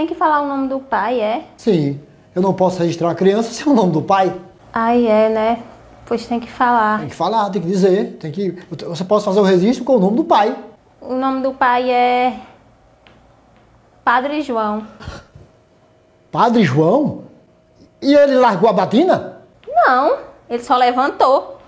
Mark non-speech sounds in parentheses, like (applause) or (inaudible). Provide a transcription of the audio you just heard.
Tem que falar o nome do pai, é? Sim. Eu não posso registrar uma criança (laughs) sem o nome do pai. Aí é, né? Pois tem que falar. Tem que falar, tem que dizer. Tem que... Você pode fazer o registro com o nome do pai. O nome do pai é. Padre João. Padre João? E ele largou a batina? Não, ele só levantou.